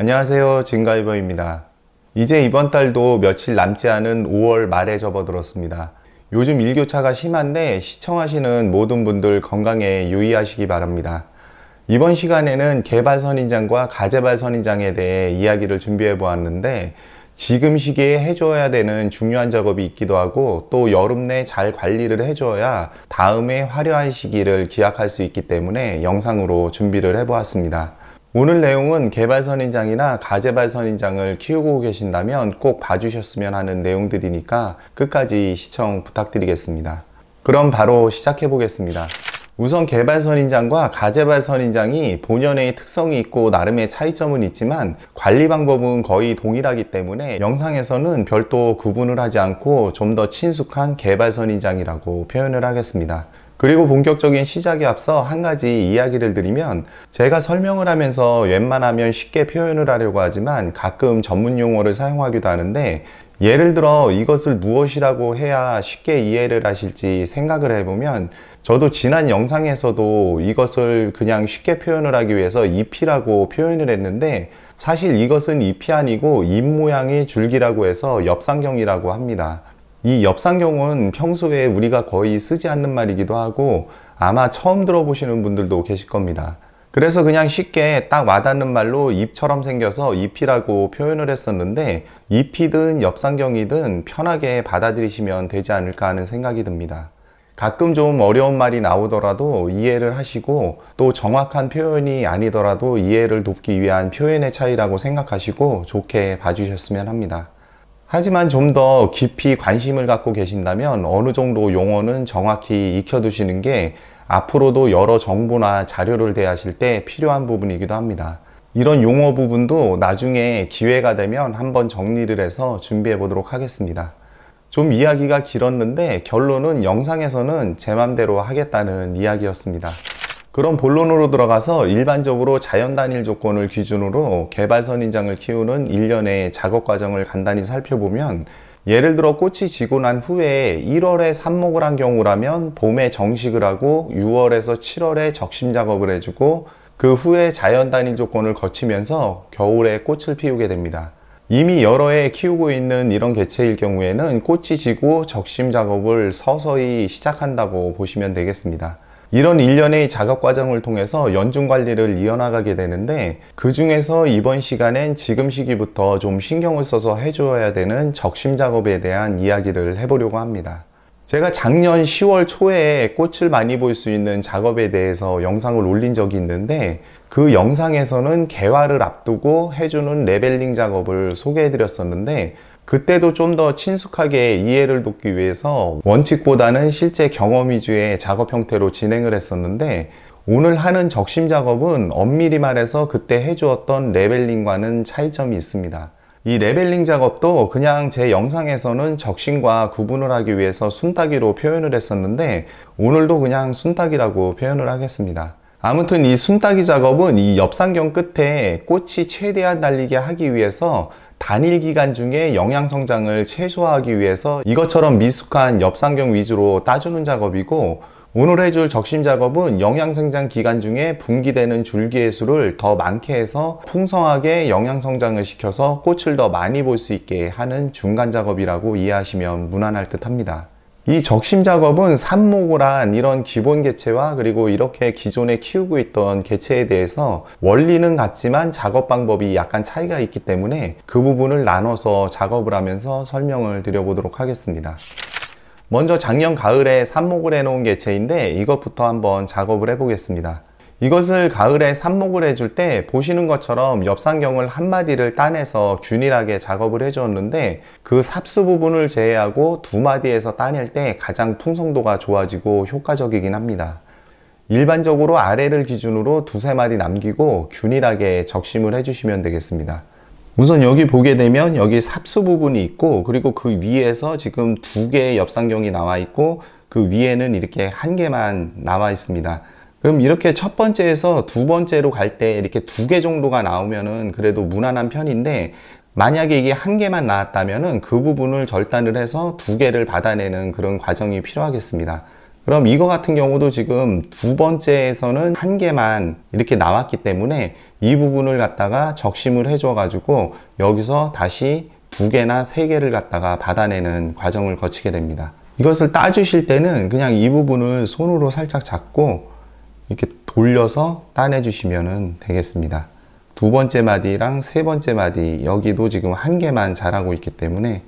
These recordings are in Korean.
안녕하세요 진가이버입니다 이제 이번 달도 며칠 남지 않은 5월 말에 접어들었습니다 요즘 일교차가 심한데 시청하시는 모든 분들 건강에 유의하시기 바랍니다 이번 시간에는 개발선인장과 가재발선인장에 대해 이야기를 준비해 보았는데 지금 시기에 해줘야 되는 중요한 작업이 있기도 하고 또 여름 내 잘 관리를 해줘야 다음에 화려한 시기를 기약할 수 있기 때문에 영상으로 준비를 해보았습니다. 오늘 내용은 개발선인장이나 가재발선인장을 키우고 계신다면 꼭 봐주셨으면 하는 내용들이니까 끝까지 시청 부탁드리겠습니다. 그럼 바로 시작해 보겠습니다. 우선 개발선인장과 가재발선인장이 본연의 특성이 있고 나름의 차이점은 있지만 관리 방법은 거의 동일하기 때문에 영상에서는 별도 구분을 하지 않고 좀 더 친숙한 개발선인장이라고 표현을 하겠습니다. 그리고 본격적인 시작에 앞서 한 가지 이야기를 드리면 제가 설명을 하면서 웬만하면 쉽게 표현을 하려고 하지만 가끔 전문 용어를 사용하기도 하는데 예를 들어 이것을 무엇이라고 해야 쉽게 이해를 하실지 생각을 해보면 저도 지난 영상에서도 이것을 그냥 쉽게 표현을 하기 위해서 잎이라고 표현을 했는데 사실 이것은 잎이 아니고 잎 모양의 줄기라고 해서 엽상경이라고 합니다. 이 엽상경은 평소에 우리가 거의 쓰지 않는 말이기도 하고 아마 처음 들어보시는 분들도 계실 겁니다. 그래서 그냥 쉽게 딱 와닿는 말로 잎처럼 생겨서 잎이라고 표현을 했었는데 잎이든 엽상경이든 편하게 받아들이시면 되지 않을까 하는 생각이 듭니다. 가끔 좀 어려운 말이 나오더라도 이해를 하시고 또 정확한 표현이 아니더라도 이해를 돕기 위한 표현의 차이라고 생각하시고 좋게 봐주셨으면 합니다. 하지만 좀 더 깊이 관심을 갖고 계신다면 어느 정도 용어는 정확히 익혀두시는 게 앞으로도 여러 정보나 자료를 대하실 때 필요한 부분이기도 합니다. 이런 용어 부분도 나중에 기회가 되면 한번 정리를 해서 준비해 보도록 하겠습니다. 좀 이야기가 길었는데 결론은 영상에서는 제 맘대로 하겠다는 이야기였습니다. 그럼 본론으로 들어가서 일반적으로 자연 단일 조건을 기준으로 개발 선인장을 키우는 일련의 작업 과정을 간단히 살펴보면 예를 들어 꽃이 지고 난 후에 1월에 삽목을 한 경우라면 봄에 정식을 하고 6월에서 7월에 적심 작업을 해주고 그 후에 자연 단일 조건을 거치면서 겨울에 꽃을 피우게 됩니다. 이미 여러 해 키우고 있는 이런 개체일 경우에는 꽃이 지고 적심 작업을 서서히 시작한다고 보시면 되겠습니다. 이런 일련의 작업 과정을 통해서 연중 관리를 이어나가게 되는데 그 중에서 이번 시간엔 지금 시기부터 좀 신경을 써서 해줘야 되는 적심 작업에 대한 이야기를 해보려고 합니다. 제가 작년 10월 초에 꽃을 많이 볼 수 있는 작업에 대해서 영상을 올린 적이 있는데 그 영상에서는 개화를 앞두고 해주는 레벨링 작업을 소개해 드렸었는데 그때도 좀 더 친숙하게 이해를 돕기 위해서 원칙보다는 실제 경험 위주의 작업 형태로 진행을 했었는데 오늘 하는 적심 작업은 엄밀히 말해서 그때 해주었던 레벨링과는 차이점이 있습니다. 이 레벨링 작업도 그냥 제 영상에서는 적심과 구분을 하기 위해서 순따기로 표현을 했었는데 오늘도 그냥 순따기라고 표현을 하겠습니다. 아무튼 이 순따기 작업은 이 옆상경 끝에 꽃이 최대한 달리게 하기 위해서 단일 기간 중에 영양 성장을 최소화하기 위해서 이것처럼 미숙한 엽상경 위주로 따주는 작업이고 오늘 해줄 적심 작업은 영양성장 기간 중에 분기되는 줄기의 수를 더 많게 해서 풍성하게 영양성장을 시켜서 꽃을 더 많이 볼 수 있게 하는 중간 작업이라고 이해하시면 무난할 듯 합니다. 이 적심 작업은 삽목고란 이런 기본 개체와 그리고 이렇게 기존에 키우고 있던 개체에 대해서 원리는 같지만 작업 방법이 약간 차이가 있기 때문에 그 부분을 나눠서 작업을 하면서 설명을 드려보도록 하겠습니다. 먼저 작년 가을에 삽목을 해놓은 개체인데 이것부터 한번 작업을 해보겠습니다. 이것을 가을에 삽목을 해줄 때 보시는 것처럼 엽산경을 한 마디를 따내서 균일하게 작업을 해주었는데 그 삽수 부분을 제외하고 두 마디에서 따낼 때 가장 풍성도가 좋아지고 효과적이긴 합니다. 일반적으로 아래를 기준으로 두세 마디 남기고 균일하게 적심을 해주시면 되겠습니다. 우선 여기 보게 되면 여기 삽수 부분이 있고 그리고 그 위에서 지금 두 개의 엽산경이 나와 있고 그 위에는 이렇게 한 개만 나와 있습니다. 그럼 이렇게 첫 번째에서 두 번째로 갈 때 이렇게 두 개 정도가 나오면은 그래도 무난한 편인데 만약에 이게 한 개만 나왔다면은 그 부분을 절단을 해서 두 개를 받아내는 그런 과정이 필요하겠습니다. 그럼 이거 같은 경우도 지금 두 번째에서는 한 개만 이렇게 나왔기 때문에 이 부분을 갖다가 적심을 해 줘 가지고 여기서 다시 두 개나 세 개를 갖다가 받아내는 과정을 거치게 됩니다. 이것을 따주실 때는 그냥 이 부분을 손으로 살짝 잡고 이렇게 돌려서 따내 주시면 되겠습니다. 두 번째 마디랑 세 번째 마디 여기도 지금 한 개만 자라고 있기 때문에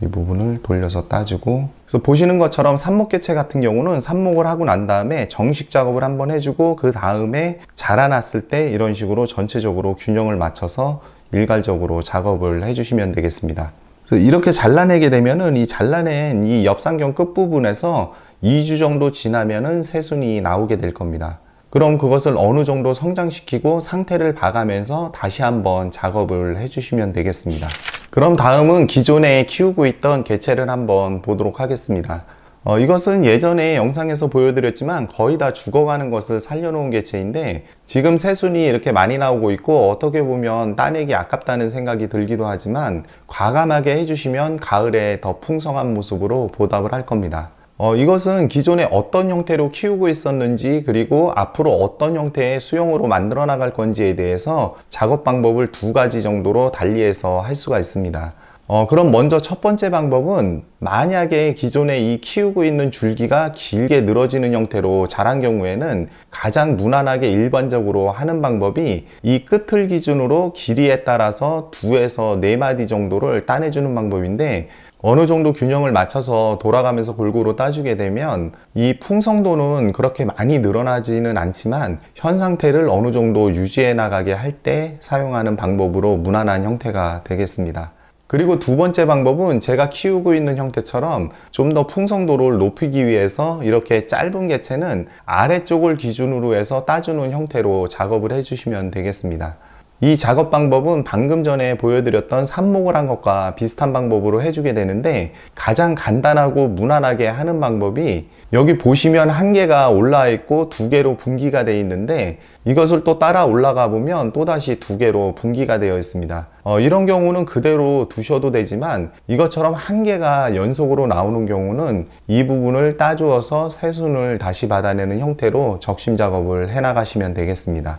이 부분을 돌려서 따주고 그래서 보시는 것처럼 삽목개체 같은 경우는 삽목을 하고 난 다음에 정식 작업을 한번 해주고 그 다음에 자라났을 때 이런 식으로 전체적으로 균형을 맞춰서 일괄적으로 작업을 해주시면 되겠습니다. 이렇게 잘라내게 되면은 이 잘라낸 이 옆상경 끝부분에서 2주 정도 지나면은 새순이 나오게 될 겁니다. 그럼 그것을 어느 정도 성장시키고 상태를 봐가면서 다시 한번 작업을 해주시면 되겠습니다. 그럼 다음은 기존에 키우고 있던 개체를 한번 보도록 하겠습니다. 어, 이것은 예전에 영상에서 보여드렸지만 거의 다 죽어가는 것을 살려놓은 개체인데 지금 새순이 이렇게 많이 나오고 있고 어떻게 보면 따내기 아깝다는 생각이 들기도 하지만 과감하게 해주시면 가을에 더 풍성한 모습으로 보답을 할 겁니다. 어, 이것은 기존에 어떤 형태로 키우고 있었는지 그리고 앞으로 어떤 형태의 수영으로 만들어 나갈 건지에 대해서 작업 방법을 두 가지 정도로 달리해서 할 수가 있습니다. 어, 그럼 먼저 첫 번째 방법은 만약에 기존에 이 키우고 있는 줄기가 길게 늘어지는 형태로 자란 경우에는 가장 무난하게 일반적으로 하는 방법이 이 끝을 기준으로 길이에 따라서 두에서 네마디 정도를 따내주는 방법인데 어느 정도 균형을 맞춰서 돌아가면서 골고루 따주게 되면 이 풍성도는 그렇게 많이 늘어나지는 않지만 현 상태를 어느 정도 유지해 나가게 할 때 사용하는 방법으로 무난한 형태가 되겠습니다. 그리고 두 번째 방법은 제가 키우고 있는 형태처럼 좀 더 풍성도를 높이기 위해서 이렇게 짧은 개체는 아래쪽을 기준으로 해서 따주는 형태로 작업을 해주시면 되겠습니다. 이 작업 방법은 방금 전에 보여드렸던 삽목을 한 것과 비슷한 방법으로 해주게 되는데 가장 간단하고 무난하게 하는 방법이 여기 보시면 한 개가 올라 있고 두 개로 분기가 되어 있는데 이것을 또 따라 올라가 보면 또다시 두 개로 분기가 되어 있습니다 어, 이런 경우는 그대로 두셔도 되지만 이것처럼 한 개가 연속으로 나오는 경우는 이 부분을 따주어서 세순을 다시 받아내는 형태로 적심 작업을 해 나가시면 되겠습니다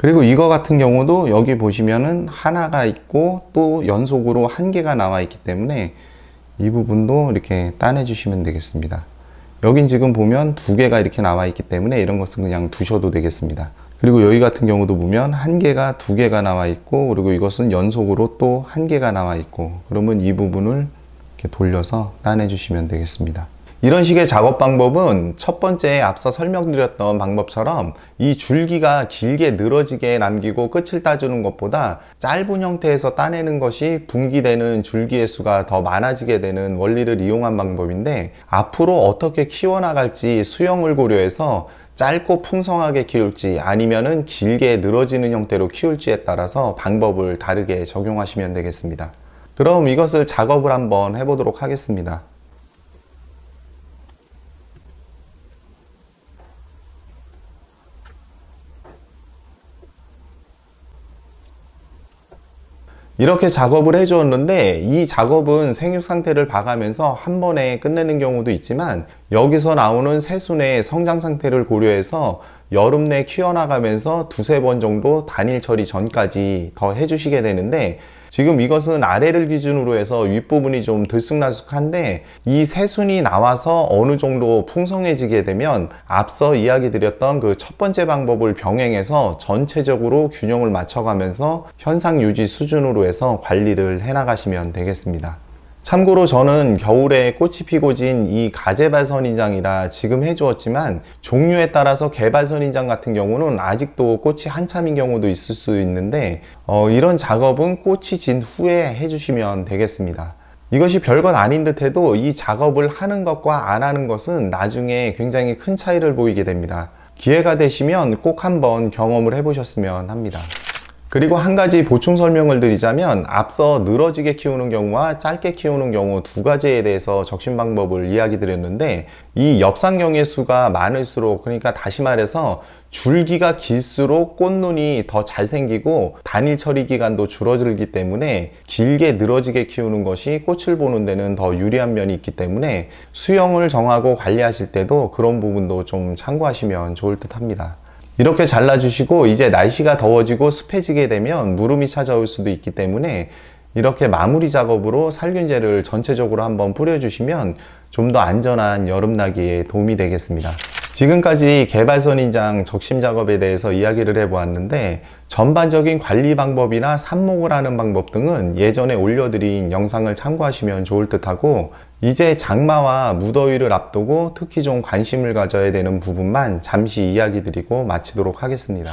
그리고 이거 같은 경우도 여기 보시면은 하나가 있고 또 연속으로 한 개가 나와 있기 때문에 이 부분도 이렇게 따내 주시면 되겠습니다 여긴 지금 보면 두 개가 이렇게 나와 있기 때문에 이런 것은 그냥 두셔도 되겠습니다 그리고 여기 같은 경우도 보면 한 개가 두 개가 나와 있고 그리고 이것은 연속으로 또 한 개가 나와 있고 그러면 이 부분을 이렇게 돌려서 따내 주시면 되겠습니다 이런 식의 작업 방법은 첫 번째 앞서 설명드렸던 방법처럼 이 줄기가 길게 늘어지게 남기고 끝을 따주는 것보다 짧은 형태에서 따내는 것이 분기되는 줄기의 수가 더 많아지게 되는 원리를 이용한 방법인데 앞으로 어떻게 키워나갈지 수형을 고려해서 짧고 풍성하게 키울지 아니면은 길게 늘어지는 형태로 키울지에 따라서 방법을 다르게 적용하시면 되겠습니다. 그럼 이것을 작업을 한번 해보도록 하겠습니다. 이렇게 작업을 해주었는데 이 작업은 생육 상태를 봐가면서 한 번에 끝내는 경우도 있지만 여기서 나오는 새순의 성장 상태를 고려해서 여름 내 키워나가면서 두세 번 정도 단일 처리 전까지 더 해주시게 되는데 지금 이것은 아래를 기준으로 해서 윗부분이 좀 들쑥날쑥한데 이 세순이 나와서 어느 정도 풍성해지게 되면 앞서 이야기 드렸던 그 첫 번째 방법을 병행해서 전체적으로 균형을 맞춰가면서 현상 유지 수준으로 해서 관리를 해나가시면 되겠습니다. 참고로 저는 겨울에 꽃이 피고 진 이 가재발선인장이라 지금 해주었지만 종류에 따라서 개발선인장 같은 경우는 아직도 꽃이 한참인 경우도 있을 수 있는데 어, 이런 작업은 꽃이 진 후에 해주시면 되겠습니다. 이것이 별건 아닌 듯해도 이 작업을 하는 것과 안 하는 것은 나중에 굉장히 큰 차이를 보이게 됩니다. 기회가 되시면 꼭 한번 경험을 해보셨으면 합니다. 그리고 한 가지 보충 설명을 드리자면 앞서 늘어지게 키우는 경우와 짧게 키우는 경우 두 가지에 대해서 적신 방법을 이야기 드렸는데 이 엽상경의 수가 많을수록 그러니까 다시 말해서 줄기가 길수록 꽃눈이 더 잘생기고 단일 처리 기간도 줄어들기 때문에 길게 늘어지게 키우는 것이 꽃을 보는 데는 더 유리한 면이 있기 때문에 수영을 정하고 관리하실 때도 그런 부분도 좀 참고하시면 좋을 듯 합니다. 이렇게 잘라주시고 이제 날씨가 더워지고 습해지게 되면 물음이 찾아올 수도 있기 때문에 이렇게 마무리 작업으로 살균제를 전체적으로 한번 뿌려주시면 좀 더 안전한 여름나기에 도움이 되겠습니다. 지금까지 개발선인장 적심 작업에 대해서 이야기를 해보았는데 전반적인 관리 방법이나 삽목을 하는 방법 등은 예전에 올려드린 영상을 참고하시면 좋을 듯 하고 이제 장마와 무더위를 앞두고 특히 좀 관심을 가져야 되는 부분만 잠시 이야기 드리고 마치도록 하겠습니다.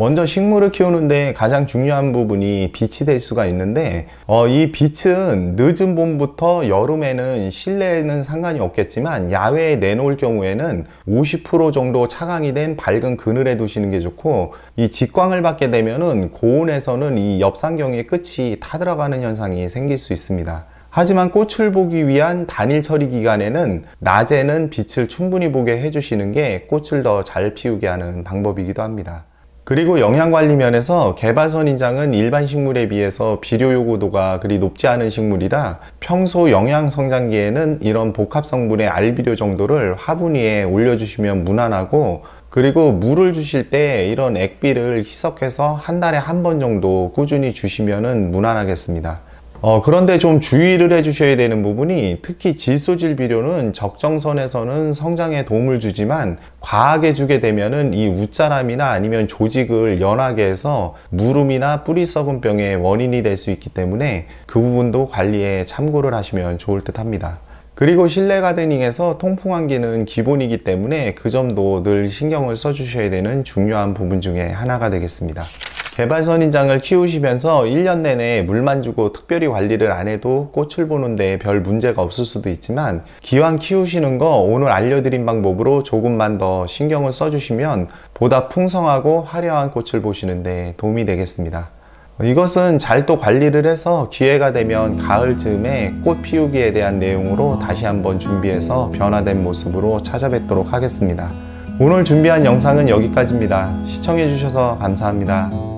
먼저 식물을 키우는데 가장 중요한 부분이 빛이 될 수가 있는데 어, 이 빛은 늦은 봄부터 여름에는 실내에는 상관이 없겠지만 야외에 내놓을 경우에는 50% 정도 차광이 된 밝은 그늘에 두시는 게 좋고 이 직광을 받게 되면은 고온에서는 이엽상경의 끝이 타들어가는 현상이 생길 수 있습니다. 하지만 꽃을 보기 위한 단일 처리 기간에는 낮에는 빛을 충분히 보게 해주시는 게 꽃을 더 잘 피우게 하는 방법이기도 합니다. 그리고 영양관리 면에서 개발선 인장은 일반 식물에 비해서 비료 요구도가 그리 높지 않은 식물이라 평소 영양성장기에는 이런 복합성분의 알비료 정도를 화분 위에 올려주시면 무난하고 그리고 물을 주실 때 이런 액비를 희석해서 한 달에 한 번 정도 꾸준히 주시면 무난하겠습니다. 어, 그런데 좀 주의를 해주셔야 되는 부분이 특히 질소질 비료는 적정선에서는 성장에 도움을 주지만 과하게 주게 되면은 이 웃자람이나 아니면 조직을 연하게 해서 무름이나 뿌리 썩은 병의 원인이 될 수 있기 때문에 그 부분도 관리에 참고를 하시면 좋을 듯 합니다. 그리고 실내 가드닝에서 통풍 환기는 기본이기 때문에 그 점도 늘 신경을 써주셔야 되는 중요한 부분 중에 하나가 되겠습니다. 개발선인장을 키우시면서 1년 내내 물만 주고 특별히 관리를 안 해도 꽃을 보는데 별 문제가 없을 수도 있지만 기왕 키우시는 거 오늘 알려드린 방법으로 조금만 더 신경을 써주시면 보다 풍성하고 화려한 꽃을 보시는데 도움이 되겠습니다. 이것은 잘 또 관리를 해서 기회가 되면 가을 즈음에 꽃 피우기에 대한 내용으로 다시 한번 준비해서 변화된 모습으로 찾아뵙도록 하겠습니다. 오늘 준비한 영상은 여기까지입니다. 시청해주셔서 감사합니다.